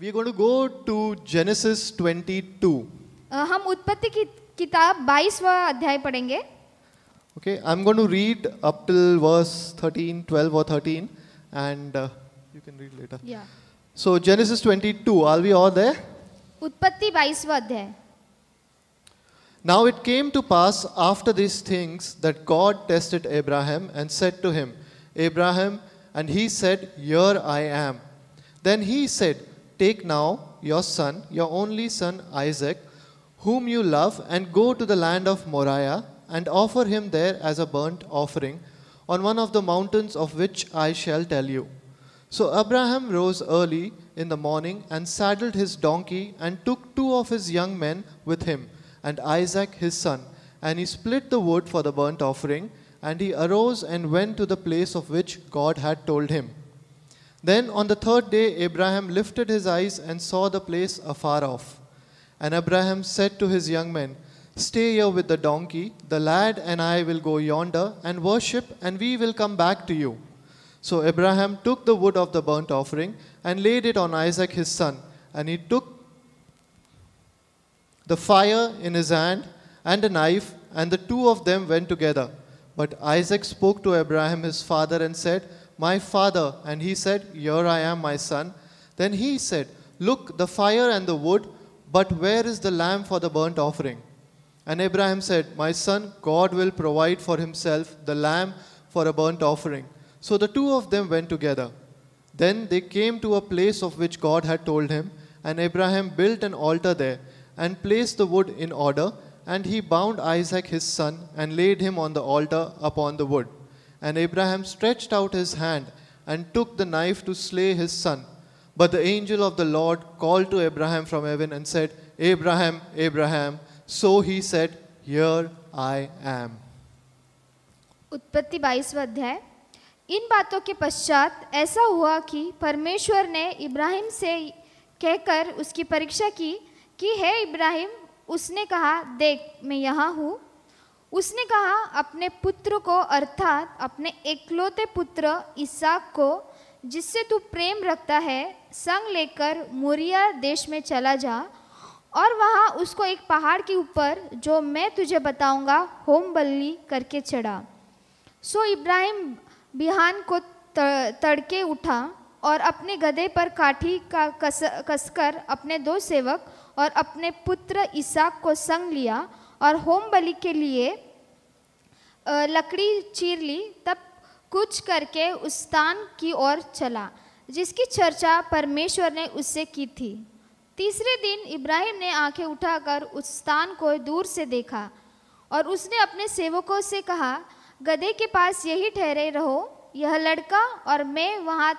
We are going to go to Genesis 22 uh, हम उत्पत्ति की किताब 22वां अध्याय पढ़ेंगे okay 13 12 or 13 and uh, you can read later yeah so genesis 22 are we all there उत्पत्ति 22. अध्याय Now it came to pass after these things that God tested Abraham and said to him, Abraham, and he said, Here I am. Then he said, Take now your son, your only son Isaac, whom you love, and go to the land of Moriah and offer him there as a burnt offering on one of the mountains of which I shall tell you. So Abraham rose early in the morning and saddled his donkey and took two of his young men with him and Isaac his son. And he split the wood for the burnt offering and he arose and went to the place of which God had told him. Then on the third day, Abraham lifted his eyes and saw the place afar off. And Abraham said to his young men, Stay here with the donkey, the lad and I will go yonder and worship, and we will come back to you. So Abraham took the wood of the burnt offering and laid it on Isaac his son, and he took the fire in his hand and a knife, and the two of them went together. But Isaac spoke to Abraham his father and said, my father. And he said, Here I am, my son. Then he said, Look, the fire and the wood, but where is the lamb for the burnt offering? And Abraham said, My son, God will provide for himself the lamb for a burnt offering. So the two of them went together. Then they came to a place of which God had told him, and Abraham built an altar there and placed the wood in order, and he bound Isaac his son and laid him on the altar upon the wood. And Abraham stretched out his hand and took the knife to slay his son. But the angel of the Lord called to Abraham from heaven and said, Abraham, Abraham. So he said, Here I am. उत्पत्ति बाईसवा अध्याय इन बातों के पश्चात ऐसा हुआ कि परमेश्वर ने इब्राहिम से कहकर उसकी परीक्षा की कि हे इब्राहिम उसने कहा देख मैं यहाँ हूँ उसने कहा अपने पुत्र को अर्थात अपने एकलौते पुत्र इसाक को जिससे तू प्रेम रखता है संग लेकर मोरिया देश में चला जा और वहाँ उसको एक पहाड़ के ऊपर जो मैं तुझे बताऊँगा होम बल्ली करके चढ़ा सो इब्राहिम बिहान को तड़के उठा और अपने गधे पर काठी का कस कसकर अपने दो सेवक और अपने पुत्र इसाक को संग लिया और होम बलि के लिए लकड़ी चीर ली तब कुछ करके उस स्थान की ओर चला जिसकी चर्चा परमेश्वर ने उससे की थी तीसरे दिन इब्राहिम ने आंखें उठाकर उस स्थान को दूर से देखा और उसने अपने सेवकों से कहा गधे के पास यही ठहरे रहो यह लड़का और मैं वहाँ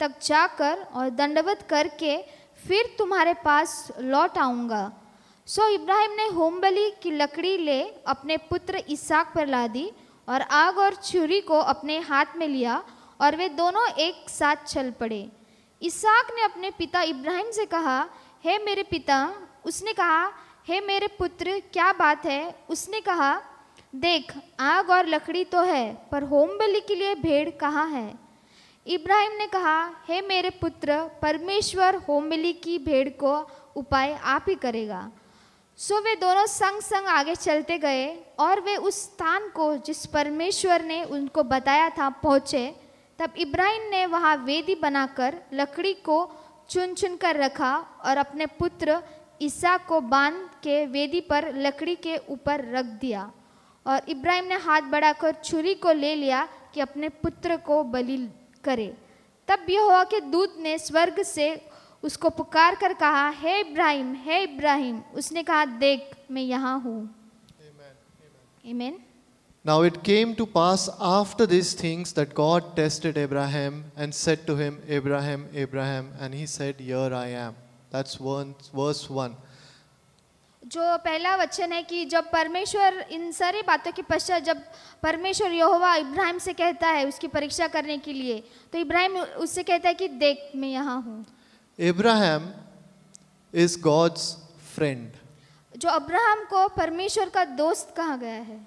तक जाकर और दंडवत करके फिर तुम्हारे पास लौट आऊँगा सो so, इब्राहिम ने होमबली की लकड़ी ले अपने पुत्र इसाक पर ला दी और आग और छुरी को अपने हाथ में लिया और वे दोनों एक साथ चल पड़े इसाक ने अपने पिता इब्राहिम से कहा हे hey, मेरे पिता उसने कहा हे hey, मेरे पुत्र क्या बात है उसने कहा देख आग और लकड़ी तो है पर होम बली के लिए भेड़ कहाँ है इब्राहिम ने कहा हे hey, मेरे पुत्र परमेश्वर होम बली की भेड़ को उपाय आप ही करेगा सो वे दोनों संग संग आगे चलते गए और वे उस स्थान को जिस परमेश्वर ने उनको बताया था पहुँचे तब इब्राहिम ने वहाँ वेदी बनाकर लकड़ी को चुन चुन कर रखा और अपने पुत्र ईसा को बांध के वेदी पर लकड़ी के ऊपर रख दिया और इब्राहिम ने हाथ बढ़ाकर छुरी को ले लिया कि अपने पुत्र को बलि करे तब यह हुआ कि दूत ने स्वर्ग से उसको पुकार कर कहा हे इब्राहिम हे इब्राहिम उसने कहा देख मैं यहाँ हूँ Amen. Now it came to pass after these things that God tested Abraham and said to him, Abraham, Abraham, and he said, Here I am. That's one, verse 1. जो पहला वचन है कि जब परमेश्वर इन सारी बातों के पश्चात जब परमेश्वर योवा इब्राहिम से कहता है उसकी परीक्षा करने के लिए तो इब्राहिम उससे कहता है कि देख मैं यहाँ हूँ Abraham is God's friend. जो अब्राहम को परमेश्वर का दोस्त कहा गया है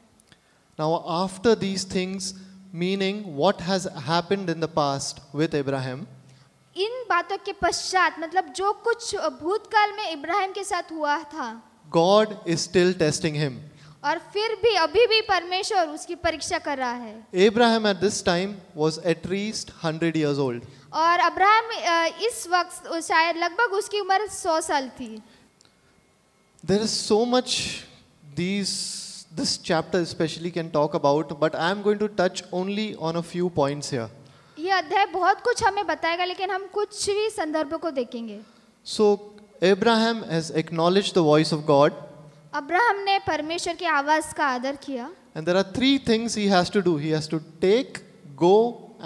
Now after these things, meaning what has happened in the past with Abraham. इन बातों के पश्चात मतलब जो कुछ भूतकाल में इब्राहिम के साथ हुआ था God is still testing him और फिर भी अभी भी परमेश्वर उसकी परीक्षा कर रहा है Ibrahim at this time was at least hundred is old और अब्राहम इस वक्त शायद लगभग उसकी उम्र 100 साल थी there is so much these this chapter specially can talk about but I am going to touch only on a few points ये अध्याय बहुत कुछ हमें बताएगा लेकिन हम कुछ भी संदर्भ को देखेंगे so Abraham has acknowledge the voice of God Abraham ने परमेश्वर की आवाज का आदर किया and there are three things he has to do he has to take go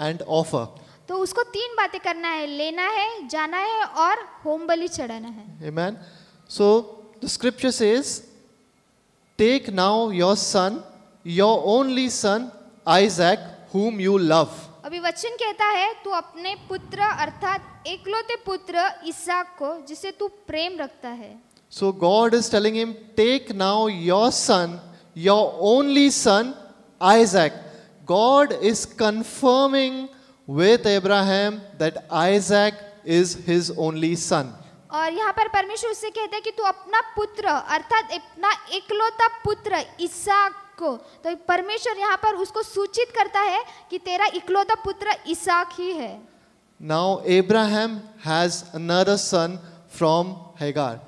and offer तो उसको तीन बातें करना है लेना है जाना है और होम बलि चढ़ाना है Amen. So the scripture says, take now your son, your only son, Isaac, whom you love अभी वचन कहता है तू अपने पुत्र अर्थात एकलौते पुत्र इसहाक को जिसे तू प्रेम रखता है so God is telling him, take now your son your only son Isaac. God is confirming with Abraham that Isaac is his only son. और यहाँ पर परमेश्वर उससे कहते हैं कि तू अपना पुत्र अर्थात अपना इकलौता पुत्र ईसा को तो परमेश्वर यहाँ पर उसको सूचित करता है कि तेरा इकलौता पुत्र ईसाक ही है now Abraham has another son from Hagar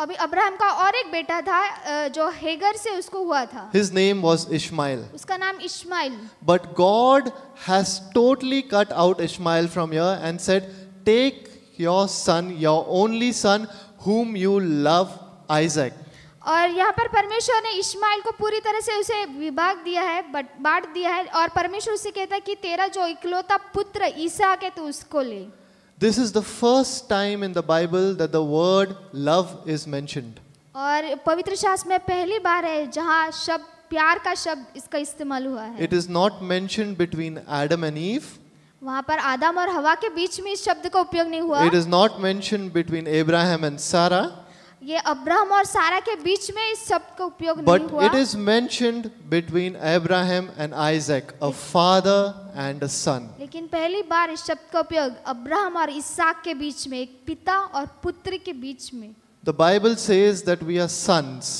अभी अब्राहम का और एक बेटा था जो हेगर से उसको हुआ था हिज नेम वॉज इश्माइल उसका नाम Ishmael but God has totally cut out Ishmael from your and set take your son your only son whom you love Isaac और यहाँ पर परमेश्वर ने इस्माइल को पूरी तरह से उसे विभाग दिया है बट बांट दिया है और परमेश्वर उसे कहता है कि तेरा जो इकलौता पुत्र ईसा के तू उसको ले This is the first time in the Bible that the word love is mentioned. और पवित्र शास्त्र में पहली बार है जहाँ शब्द प्यार का शब्द इसका इस्तेमाल हुआ है It is not mentioned between Adam and Eve. वहाँ पर आदम और हवा के बीच में इस शब्द का उपयोग नहीं हुआ It is not mentioned between Abraham and Sarah. ये अब्राहम और सारा के बीच में इस शब्द का उपयोग नहीं हुआ but it is mentioned between Abraham and Isaac a father and a son लेकिन पहली बार इस शब्द का उपयोग अब्राहम और इसाक के बीच में एक पिता और पुत्र के बीच में the Bible says that we are sons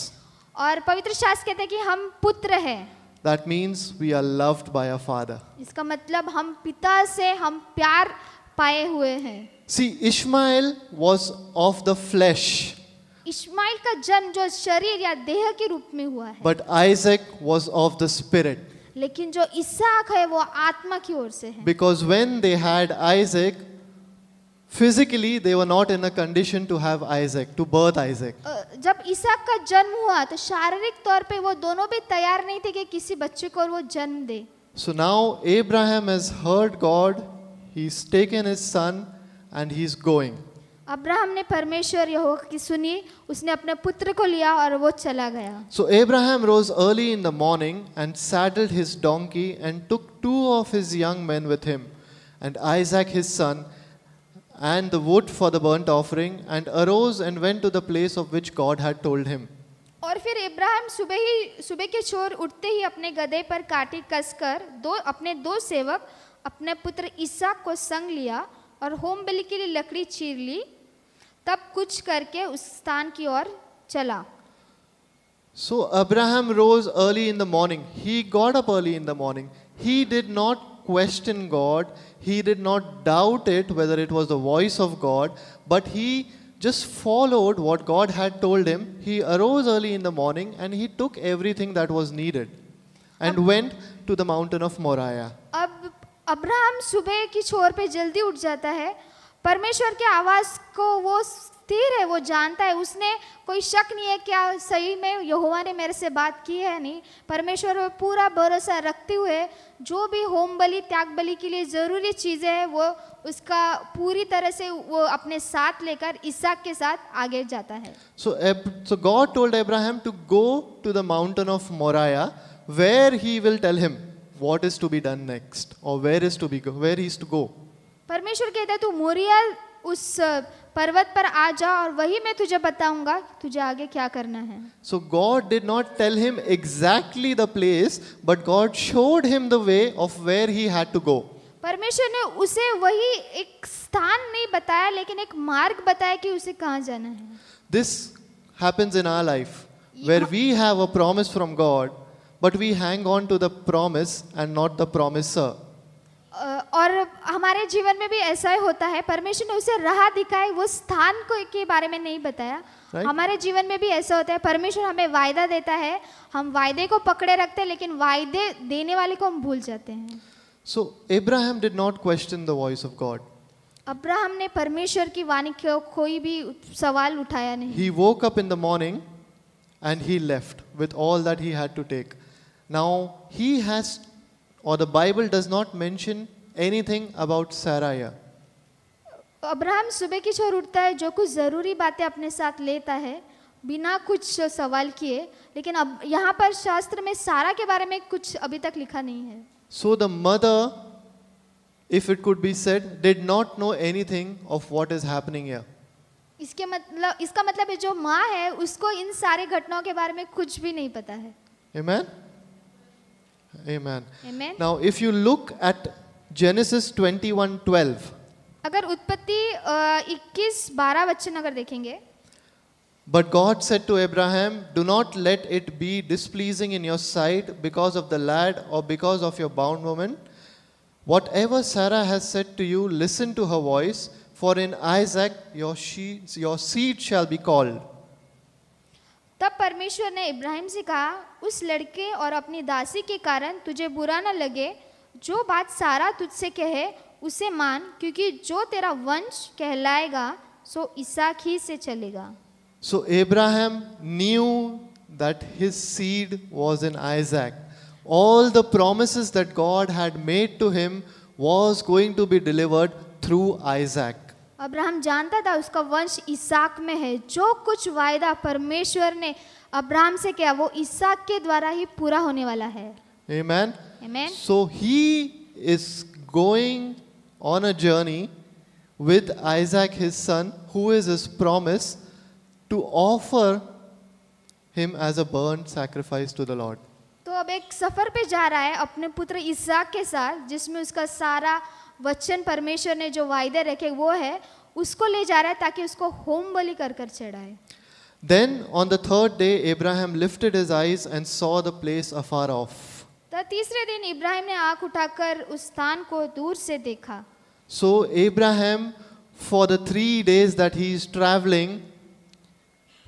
और पवित्र शास्त्र कहते हैं कि हम पुत्र हैं That means we are loved by our father. इसका मतलब हम पिता से हम प्यार पाए हुए हैं. See, Ishmael was of the flesh. Ishmael का जन्म जो शरीर या देह के रूप में हुआ है but Isaac was of the spirit लेकिन जो इसाक है वो आत्मा की ओर से है because when they had Isaac Physically, they were not in a condition to have Isaac, to birth Isaac. Uh, जब इसाक का जन्म हुआ तो शारीरिक तौर पे वो दोनों भी तैयार नहीं थे कि किसी बच्चे को वो जन्म दे So now Abraham has heard God, he's taken his son and he's going. Abraham ने परमेश्वर यहोवा की सुनी उसने अपने पुत्र को लिया और वो चला गया so Abraham rose early in the morning and saddled his donkey and took two of his young men with him and Isaac his son and the wood for the burnt offering and arose and went to the place of which God had told him और फिर इब्राहिम सुबह ही सुबह के चोर उठते ही अपने गधे पर काटी कसकर दो अपने दो सेवक अपने पुत्र ईसा को संग लिया और होम बलि के लिए लकड़ी चीर ली तब कुछ करके उस स्थान की ओर चला so Abraham rose early in the morning he got up early in the morning he did not question God he did not doubt it whether it was the voice of God but he just followed what God had told him. He arose early in the morning and he took everything that was needed and Ab- went to the mountain of Moriah. ab abraham subah ki chhor pe jaldi uth jata hai परमेश्वर के आवाज़ को वो स्थिर है वो जानता है उसने कोई शक नहीं है क्या सही में यहोवा ने मेरे से बात की है नहीं परमेश्वर पर पूरा भरोसा रखते हुए जो भी होम बलि त्याग बलि के लिए ज़रूरी चीज़ें हैं वो उसका पूरी तरह से वो अपने साथ लेकर ईसा के साथ आगे जाता है so so God told Abraham to go to the mountain of Moriah where he will tell him what is to be done next और where is to be go, where he is to परमेश्वर कहता है तू मोरिया उस पर्वत पर आ जा और वही मैं तुझे बताऊंगा तुझे आगे क्या करना है so God did not tell him exactly the place but God showed him the way of where he had to go परमेश्वर ने उसे वही एक स्थान नहीं बताया लेकिन एक मार्ग बताया कि उसे कहां जाना है this happens in our life where we have a promise from God but we hang on to the promise and not the promiser और हमारे जीवन में भी ऐसा ही होता है परमेश्वर ने उसे राह दिखाई वो स्थान को के बारे में नहीं बताया right? हमारे जीवन में भी ऐसा होता है परमेश्वर हमें वायदा देता है हम वायदे को पकड़े रखते हैं लेकिन वायदे देने वाले को हम भूल जाते हैं so Ibrahim did not question the voice of God Abraham ने परमेश्वर की वाणी को कोई भी सवाल उठाया नहीं he woke up in the morning and he left with all that he had to take now he has or the Bible does not mention anything about Saraya. Abraham सुबह की छोर उठता है जो कुछ ज़रूरी बातें अपने साथ लेता है बिना कुछ सवाल किए लेकिन अब यहाँ पर शास्त्र में सारा के बारे में कुछ अभी तक लिखा नहीं है so the mother if it could be said did not know anything of what is happening here इसके मतलब इसका मतलब है जो माँ है उसको इन सारे घटनाओं के बारे में कुछ भी नहीं पता है Amen. Amen. Amen. Now, if you look at Genesis 21:12. अगर उत्पत्ति वचन अगर देखेंगे But God said to Abraham, Do not let it be displeasing in your sight because of the lad or because of your bondwoman. Whatever Sarah has said to you, listen to her voice, for in Isaac your, she, your seed shall be called. तब परमेश्वर ने इब्राहिम से कहा उस लड़के और अपनी दासी के कारण तुझे बुरा न लगे जो बात सारा तुझसे कहे उसे मान क्योंकि जो तेरा वंश कहलाएगा सो इसाक ही से चलेगा so Ibrahim knew that his seed was in Isaac all the promises that God had made to him was going to be delivered through Isaac Abraham जानता था उसका वंश इसाक में है जो कुछ वायदा परमेश्वर ने अब्राहम से किया वो इसाक के द्वारा ही पूरा होने वाला है Amen. Amen. So he is going on a journey with Isaac, his son, who is his promise, to offer him as a burnt sacrifice to the Lord. तो अब एक सफर पे जा रहा है अपने पुत्र इसाक के साथ जिसमें उसका सारा वचन परमेश्वर ने जो वायदे रखे वो है उसको ले जा रहा है ताकि उसको होम बलि कर कर चढ़ाए Then on the third day Abraham lifted his eyes and saw the place afar off. तो तीसरे दिन इब्राहिम ने आंख उठाकर उस स्थान को दूर से देखा. So Abraham for the 3 days that he is traveling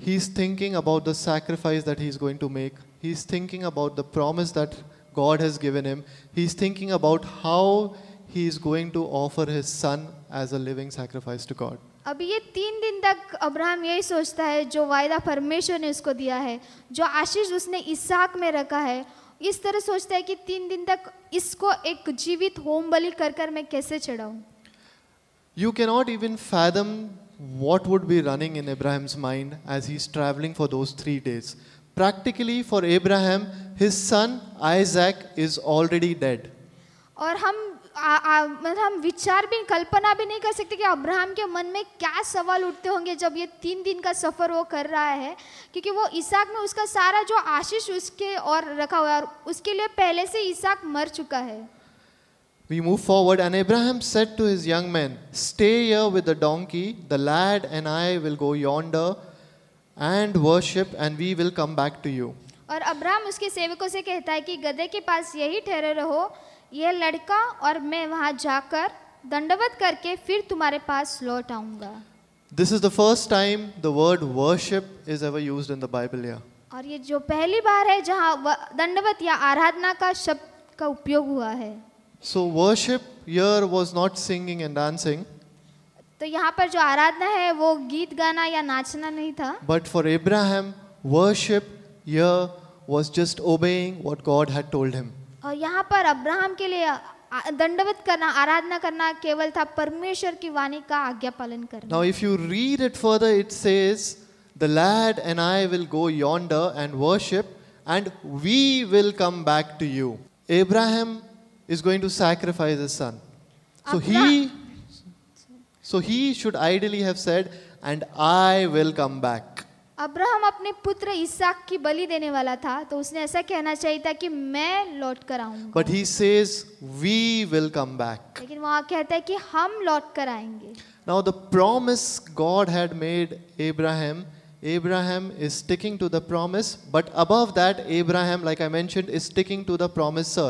he is thinking about the sacrifice that he is going to make. He is thinking about the promise that God has given him. He is thinking about how he is going to offer his son as a living sacrifice to God. अभी ये तीन दिन तक Abraham यही सोचता है जो वायदा परमेश्वर ने उसको दिया है जो आशीष उसने इसहाक में रखा है इस तरह सोचता है कि तीन दिन तक इसको एक जीवित होम बलि कर कर मैं कैसे चढ़ाऊं you can not even fathom what would be running in Abraham's mind as he's traveling for those three days. Practically for Abraham, his son Isaac is already dead. और हम आ, आ, मतलब हम विचार भी कल्पना भी नहीं कर सकते कि अब्राहम के मन में क्या सवाल उठते होंगे जब ये तीन दिन का सफ़र वो कर रहा है क्योंकि वो इसाक में उसका सारा जो आशीष उसके और रखा हुआ है और उसके लिए पहले से इसाक मर चुका है We move forward, and Abraham said to his young men, Stay here with the donkey, the lad and I will go yonder and worship, and we will come back to you. And Abraham, his servant, says, the The donkey. "Stay here with lad and I will go yonder and worship, and we will come back to you." ये लड़का और मैं वहां जाकर दंडवत करके फिर तुम्हारे पास लौट आऊंगा this is the first time the word worship is ever used in the Bible या और ये जो पहली बार है जहां दंडवत या आराधना का शब्द का उपयोग हुआ है so worship here was not singing and dancing तो यहाँ पर जो आराधना है वो गीत गाना या नाचना नहीं था but for Ibrahim worship here was just obeying what God had told him यहाँ पर अब्राहम के लिए दंडवत करना आराधना करना केवल था परमेश्वर की वाणी का आज्ञा पालन करना now if you read it further it says the lad and I will go and worship and we will come back to you. Abraham is going to sacrifice his son. So he so he should ideally have said, and I will come back. Abraham अपने पुत्र इसहाक की बलि देने वाला था तो उसने ऐसा कहना चाहिए था कि मैं लौट कर आऊंगा but he says we will come back लेकिन वहां कहता है कि हम लौट कर आएंगे now the promise God had made Abraham Abraham is sticking to the promise, but above that, Abraham, like I mentioned, is sticking to the promiser.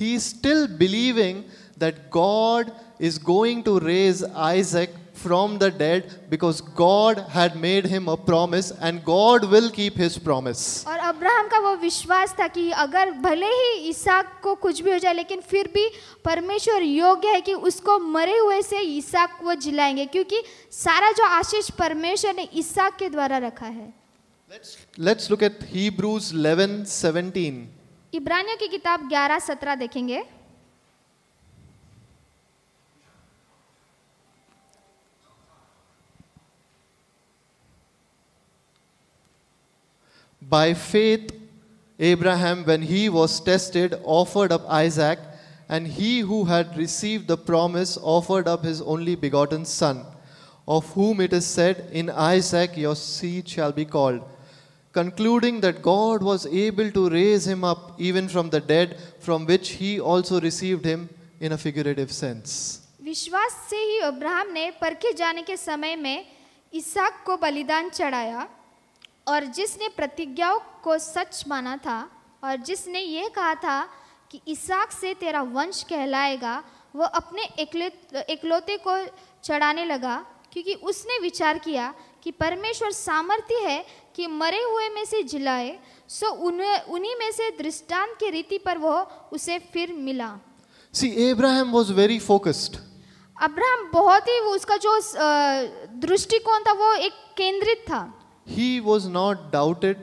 He is still believing that God is going to raise Isaac from the dead because God had made him a promise and God will keep his promise. और Abraham का वो विश्वास था कि अगर भले ही इसहाक को कुछ भी हो जाए लेकिन फिर भी परमेश्वर योग्य है कि उसको मरे हुए से इसहाक को जिलाएंगे क्योंकि सारा जो आशीष परमेश्वर ने इसहाक के द्वारा रखा है Let's, let's look at Hebrews 11:17. इब्रानियों की किताब 11:17 देखेंगे By faith, Abraham, when he was tested, offered up Isaac, and he who had received the promise offered up his only begotten son, of whom it is said, In Isaac your seed shall be called. Concluding that God was able to raise him up even from the dead, from which he also received him in a figurative sense. विश्वास से ही Abraham ने परखे जाने के समय में इसहाक को बलिदान चढ़ाया और जिसने प्रतिज्ञाओं को सच माना था और जिसने ये कहा था कि इसाक से तेरा वंश कहलाएगा वह अपने एकले एकलौते को चढ़ाने लगा क्योंकि उसने विचार किया कि परमेश्वर सामर्थ्य है कि मरे हुए में से जिलाए सो उन्हें उन्हीं में से दृष्टांत की रीति पर वो उसे फिर मिला see Abraham was very focused Abraham बहुत ही उसका जो दृष्टिकोण था वो एक केंद्रित था He was not doubted.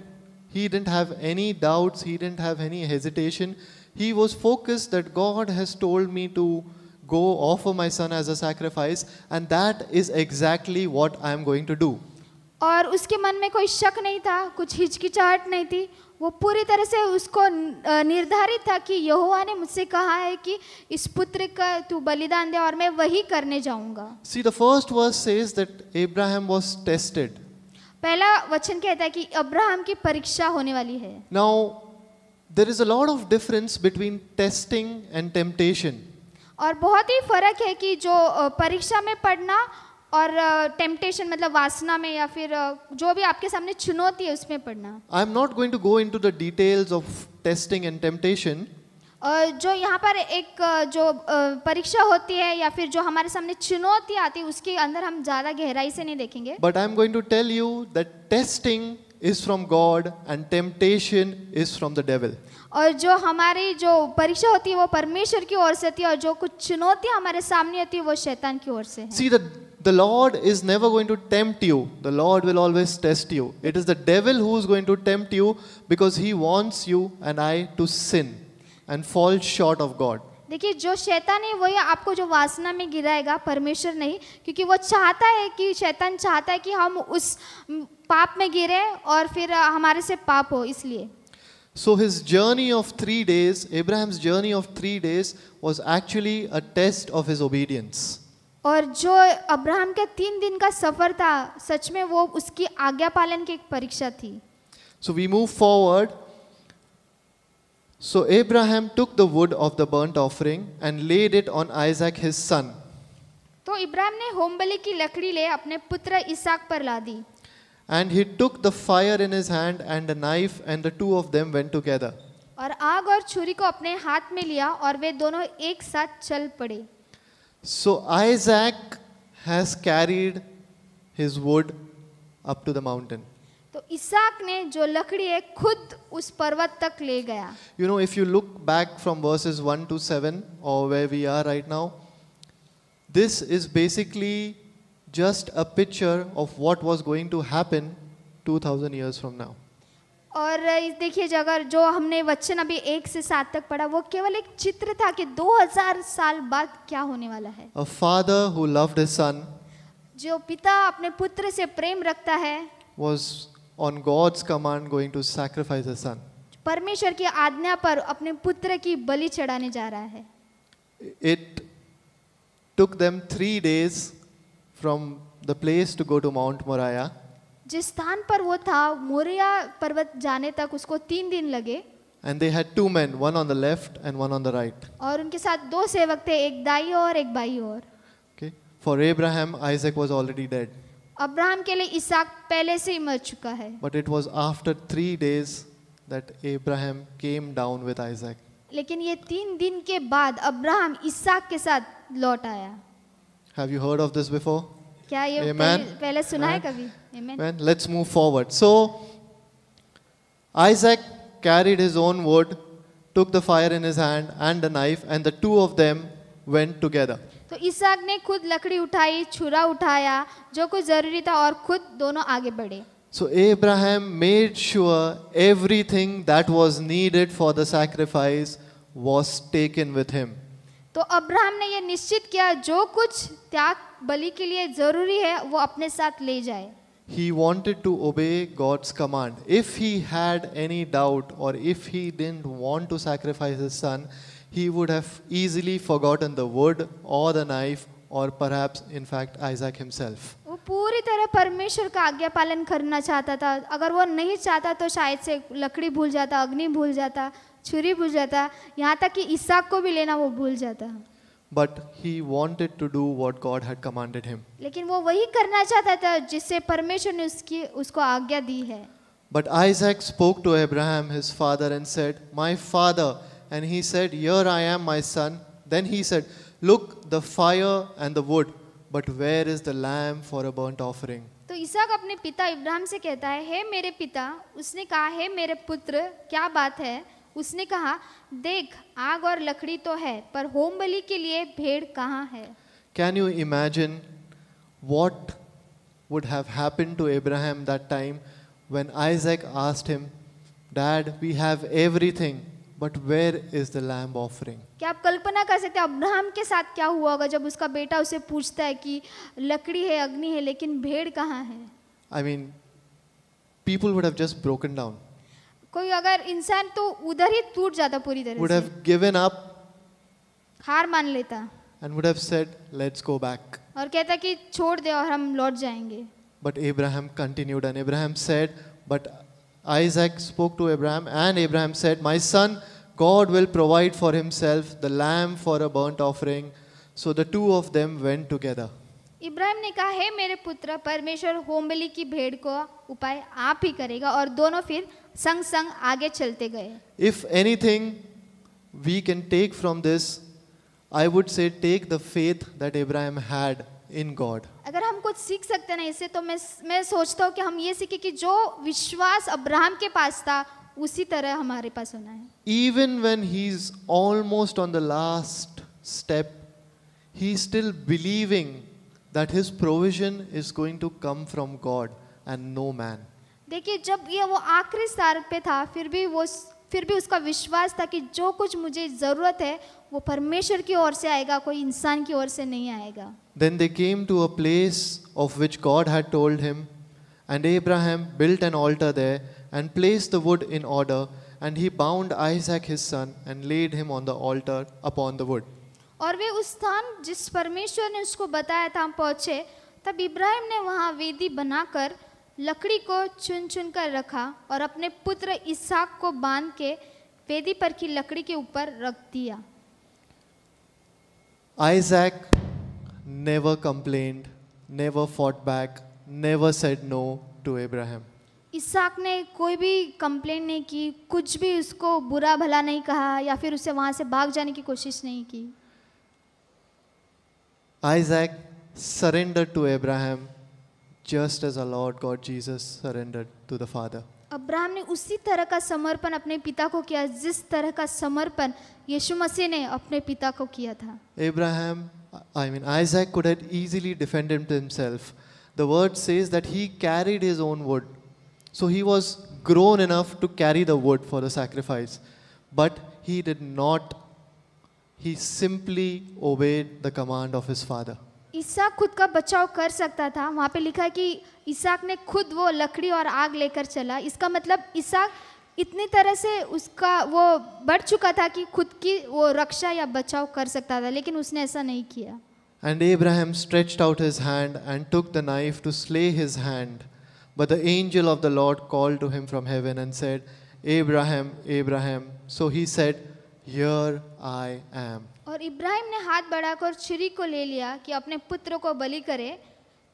He didn't have any doubts. He didn't have any hesitation. He was focused that God has told me to go offer my son as a sacrifice and that is exactly what I am going to do. और उसके मन में कोई शक नहीं था कुछ हिचकिचाहट नहीं थी वो पूरी तरह से उसको निर्धारित था कि यहोवा ने मुझसे कहा है कि इस पुत्र का तू बलिदान दे और मैं वही करने जाऊंगा see the first verse says that was tested पहला वचन कहता है कि अब्राहम की परीक्षा होने वाली है now there is a lot of difference between testing and temptation और बहुत ही फर्क है कि जो परीक्षा में पढ़ना और टेम्पटेशन uh, मतलब वासना में या फिर uh, जो भी आपके सामने चुनौती है उसमें पढ़ना I am not going to go into the details of testing and temptation जो यहाँ पर एक जो परीक्षा होती है या फिर जो हमारे सामने चुनौती आती है उसके अंदर हम ज्यादा गहराई से नहीं देखेंगे but I am going to tell you that is from God and temptation is from the devil और जो हमारी जो परीक्षा होती है वो परमेश्वर की ओर से होती है और जो कुछ चुनौतियां हमारे सामने होती है वो शैतान की ओर से see that The is is never to to tempt you. The Lord will always test you. It is the devil who is going to tempt you because he wants you and I to and fall short of God देखिए जो शैतान है वही आपको जो वासना में गिराएगा परमेश्वर नहीं क्योंकि वो चाहता है कि शैतान चाहता है कि हम उस पाप में गिरे और फिर हमारे से पाप हो इसलिए so his journey of three days Ibrahim's journey of three days was actually a test of his obedience और जो अब्राहम के तीन दिन का सफर था सच में वो उसकी आज्ञा पालन की एक परीक्षा थी so we move forward So Abraham took the wood of the burnt offering and laid it on Isaac his son. तो इब्राहिम ने होमबली की लकड़ी ले अपने पुत्र इसाक पर ला दी And he took the fire in his hand and a knife and the two of them went together. और आग और छुरी को अपने हाथ में लिया और वे दोनों एक साथ चल पड़े So Isaac has carried his wood up to the mountain. तो इसाक ने जो लकड़ी है खुद उस पर्वत तक ले गया you know if you look back from verses 1 to 7 और where we are right now this is basically just a picture of what was going to happen 2000 years from now और इस देखिए अगर जो हमने वचन अभी एक से सात तक पढ़ा वो केवल एक चित्र था कि 2000 साल बाद क्या होने वाला है a father who loved his son जो पिता अपने पुत्र से प्रेम रखता है was on God's command going to sacrifice his son. परमेश्वर की आज्ञा पर अपने पुत्र की बलि चढ़ाने जा रहा है It took them three days from the place to go to Mount Moriah. जिस स्थान पर वो था मोरिया पर्वत जाने तक उसको तीन दिन लगे And they had two men, one on the left and one on the right. और उनके साथ दो सेवक थे एक दाई और एक बाई और Okay. For Abraham, Isaac was already dead. अब्राहम के लिए इसाक पहले से ही मर चुका है but it was after three days that Abraham came down with Isaac लेकिन ये तीन दिन के बाद अब्राहम इसाक के साथ लौट आया Have you heard of this before? क्या ये Amen. पहले सुना Amen. है कभी Amen. Amen Let's move forward. So, Isaac carried his own wood took the fire in his hand and a knife and the two of them went together तो Isaac ने खुद लकड़ी उठाई छुरा उठाया जो कुछ जरूरी था और खुद दोनों आगे बढ़े so Abraham made sure everything that was needed for the sacrifice was taken with him तो अब्राहम ने यह निश्चित किया जो कुछ त्याग बलि के लिए जरूरी है वो अपने साथ ले जाए He wanted to obey God's command. If he had any doubt or if he didn't want to sacrifice his son, he would have easily forgotten the wood or the knife और perhaps in fact Isaac himself. वो पूरी तरह परमेश्वर का आज्ञा पालन करना चाहता था अगर वो नहीं चाहता तो शायद से लकड़ी भूल जाता अग्नि भूल जाता छुरी भूल जाता यहाँ तक कि इसहाक को भी लेना वो भूल जाता But he wanted to do what God had commanded him. लेकिन वो वही करना चाहता था जिससे परमेश्वर ने उसकी उसको आज्ञा दी है But Isaac spoke to Abraham his father and said, My father, and he said, Here I am, my son. Then he said, Look, the fire and the wood, but where is the lamb for a burnt offering? तो इसहाक अपने पिता इब्राहिम से कहता है हे मेरे पिता उसने कहा हे मेरे पुत्र क्या बात है उसने कहा देख आग और लकड़ी तो है पर होम बलि के लिए भेड़ कहाँ है can you imagine what would have happened to Abraham that time when Isaac asked him, Dad, we have everything, but where is the lamb offering क्या आप कल्पना कर सकते हैं अब्राहम के साथ क्या हुआ होगा जब उसका बेटा उसे पूछता है कि लकड़ी है अग्नि है लेकिन भेड़ कहाँ है I mean people would have just broken down कोई अगर इंसान तो उधर ही टूट जाता पूरी तरह वुड हैव गिवन अप हार मान लेता and would have said let's go back और कहता कि छोड़ दे और हम लौट जाएंगे but Ibrahim continued and Ibrahim said but Isaac spoke to Abraham, and Abraham said, My son, God will provide for himself the lamb for a burnt offering. So the two of them went together. Ibrahim ने कहा हे मेरे पुत्र परमेश्वर होमबली की भेड़ को उपाय आप ही करेगा और दोनों फिर संग संग आगे चलते गए if anything we can take from this I would say take the faith that Ibrahim had in God अगर हम कुछ सीख सकते ना इससे तो मैं मैं सोचता हूँ कि हम ये सीखे कि जो विश्वास अब्राहम के पास था उसी तरह हमारे पास होना है even when he is almost on the last step he still believing that his provision is going to come from God and no man देखिए जब ये वो आखिरी स्तर पे था फिर भी वो फिर भी उसका विश्वास था कि जो कुछ मुझे ज़रूरत है वो परमेश्वर की ओर से आएगा कोई इंसान की ओर से नहीं आएगा then they came to a place of which God had told him and Abraham built an altar there and place the wood in order and he bound Isaac his son and led him on the altar upon the wood और वे उस स्थान जिस परमेश्वर ने उसको बताया था हम पहुंचे तब इब्राहिम ने वहां वेदी बनाकर लकड़ी को चुन चुन कर रखा और अपने पुत्र इसाक को बांध के वेदी पर की लकड़ी के ऊपर रख दिया Isaac never complained, never fought back, never said no to Abraham. Isaac ने कोई भी कंप्लेन नहीं की कुछ भी उसको बुरा भला नहीं कहा या फिर उसे वहां से भाग जाने की कोशिश नहीं की Isaac surrendered to Abraham just as our Lord God Jesus surrendered to the Father. Abraham ने उसी तरह का समर्पण अपने पिता को किया जिस तरह का समर्पण यीशु मसीह ने अपने पिता को किया था Abraham I mean Isaac could have easily defended himself the word says that he carried his own wood so he was grown enough to carry the wood for the sacrifice but he did not he simply obeyed the command of his father Isaac खुद का बचाव कर सकता था वहाँ पे लिखा है कि ईसाक ने खुद वो लकड़ी और आग लेकर चला इसका मतलब ईसाक इतनी तरह से उसका वो बढ़ चुका था कि खुद की वो रक्षा या बचाव कर सकता था लेकिन उसने ऐसा नहीं किया and Abraham stretch out his hand and took the knife to slay his hand but the angel of the Lord call to him from heaven and said Abraham Abraham so he said Here I am. और इब्राहिम ने हाथ बढ़ाकर छुरी को ले लिया कि अपने पुत्र को बलि करे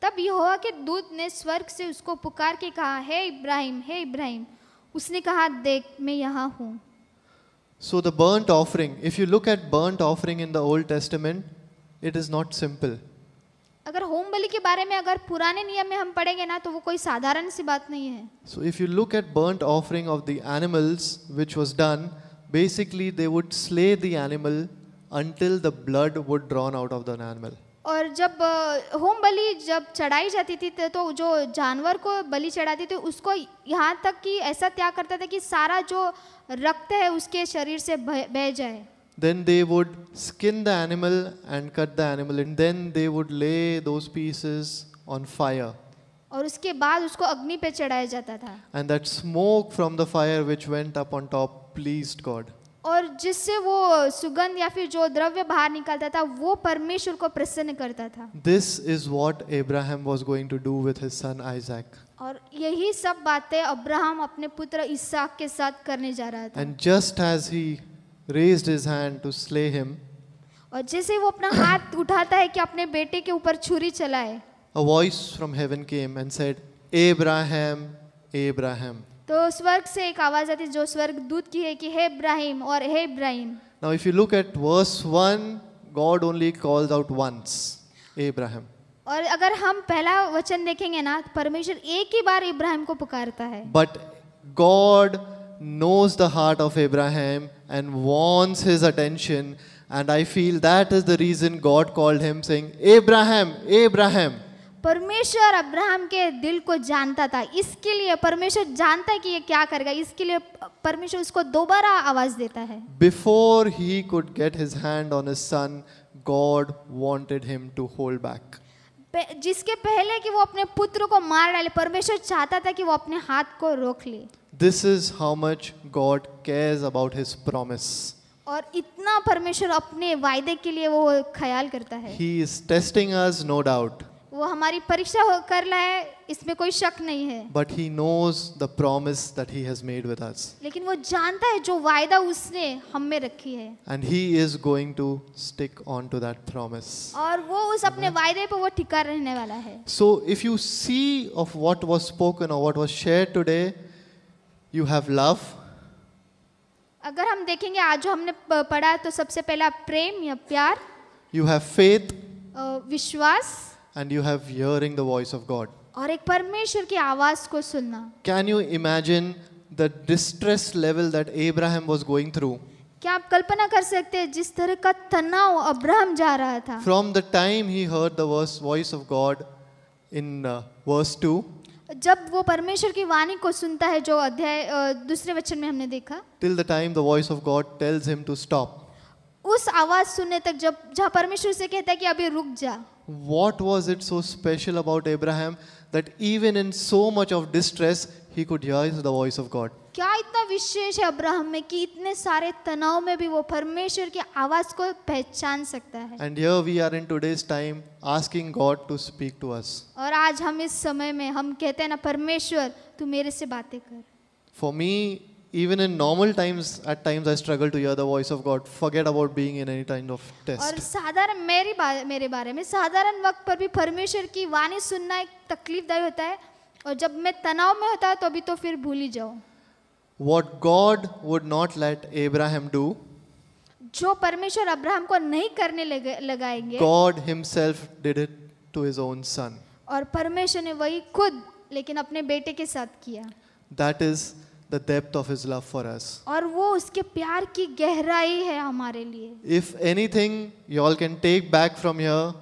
तब यहोवा के दूत ने स्वर्ग से उसको पुकार के कहा हे hey, इब्राहिम हे hey, इब्राहिम उसने कहा देख मैं यहाँ हूँ So the burnt offering, if you look at burnt offering in the Old Testament, it is not simple. अगर होम बलि के बारे में अगर पुराने नियम में हम पढ़ेंगे ना तो वो कोई साधारण सी बात नहीं है So if you look at burnt offering of the animals which was done, basically they would slay the animal until the blood would drawn out of the animal और जब होम बलि जब चढ़ाई जाती थी तो जो जानवर को बलि चढ़ाती थी उसको यहाँ तक कि ऐसा त्याग करता था कि सारा जो रक्त है उसके शरीर से बह जाए then they would skin the animal and cut the animal and then they would lay those pieces on fire और उसके बाद उसको अग्नि पे चढ़ाया जाता था and that smoke from the fire which went up on top pleased God और जिससे वो सुगंध या फिर जो द्रव्य बाहर निकलता था वो परमेश्वर को प्रसन्न करता था this is what Abraham was going to do with his son Isaac और यही सब बातें अब्राहम अपने पुत्र इसहाक के साथ करने जा रहा था and just as he raised his hand to slay him और जैसे वो अपना हाथ उठाता है कि अपने बेटे के ऊपर छुरी चलाए a voice from heaven came and said, Abraham, Abraham. to swarg se ek आवाज aati jo swarg dut ki hai ki hey Ibrahim aur hey Ibrahim Now if you look at verse 1, God only calls out once, Abraham. और अगर हम पहला वचन देखेंगे ना परमेश्वर एक ही बार इब्राहिम को पुकारता है But God knows the heart of Abraham and wants his attention and I feel that is the reason God called him saying Abraham, Abraham. परमेश्वर अब्राहम के दिल को जानता था इसके लिए परमेश्वर जानता है कि ये क्या करेगा इसके लिए परमेश्वर उसको दोबारा आवाज देता है before he could get his hand on his son God wanted him to hold back जिसके पहले कि वो अपने पुत्र को मार डाले परमेश्वर चाहता था कि वो अपने हाथ को रोक ले this is how much God cares about his promise और इतना परमेश्वर अपने वायदे के लिए वो ख्याल करता है he is testing us no doubt वो हमारी परीक्षा कर रहा है इसमें कोई शक नहीं है but he knows the promise that he has made with us लेकिन वो जानता है जो वायदा उसने हम में रखी है and he is going to stick on to that promise और वो उस अपने वायदे पे वो टिका रहने वाला है so if you see of what was spoken और what was shared today you have love अगर हम देखेंगे आज जो हमने पढ़ा तो सबसे पहला प्रेम या प्यार यू हैव फेथ विश्वास and you have hearing the voice of God. और एक परमेश्वर की आवाज को सुनना. Can you imagine the distress level that Abraham was going through? क्या आप कल्पना कर सकते हैं जिस तरह का तनाव अब्राहम जा रहा था? From the time he heard the voice of God in uh, verse two. जब वो परमेश्वर की वाणी को सुनता है जो अध्याय दूसरे वचन में हमने देखा. Till the time the voice of God tells him to stop. उस आवाज सुनने तक जब जहाँ परमेश्वर से कहता है कि अभी रुक जा what was it so special about Abraham that even in so much of distress he could hear the voice of God? क्या इतना विशेष है अब्राहम में कि इतने सारे तनाव में भी वो परमेश्वर की आवाज को पहचान सकता है and here we are in today's time asking God to speak to us और आज हम इस समय में हम कहते हैं ना परमेश्वर तू मेरे से बातें कर for me even in normal times at times i struggle to hear the voice of god forget about being in any kind of test aur sadharan mere mere bare mein sadharan वक्त पर भी परमेश्वर की वाणी सुनना एक तकलीफदायी होता है और जब मैं तनाव में होता है तो भी to fir bhul hi jao what god would not let abraham do jo parmeshwar abraham ko nahi karne lagayenge God himself did it to his own son aur parmeshwar ne wahi khud lekin apne bete ke sath kiya That is the depth of his love for us. और वो उसके प्यार की गहराई है हमारे लिए. If anything you all can take back from here.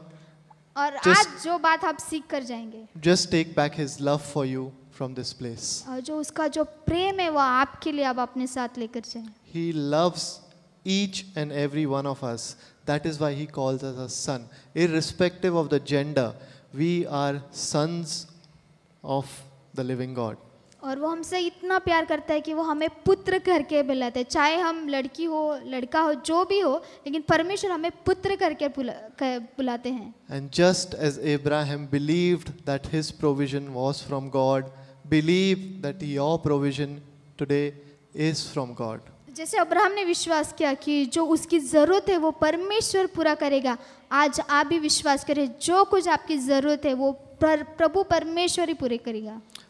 और just, आज जो बात आप सीख कर जाएंगे. Just take back his love for you from this place. और जो उसका जो प्रेम है वो आपके लिए आप अपने साथ लेकर जाएं. He loves each and every one of us. That is why he calls us a son. Irrespective of the gender, we are sons of the living God. और वो हमसे इतना प्यार करता है कि वो हमें पुत्र करके बुलाते हैं चाहे हम लड़की हो लड़का हो जो भी हो लेकिन परमेश्वर हमें पुत्र करके बुलाते हैं and just as Ibrahim believed that his provision was from God believe that your provision today is from God जैसे अब्राहम ने विश्वास किया कि जो उसकी ज़रूरत है वो परमेश्वर पूरा करेगा आज आप भी विश्वास करें जो कुछ आपकी ज़रूरत है वो प्रभु परमेश्वर ही पूरे करेगा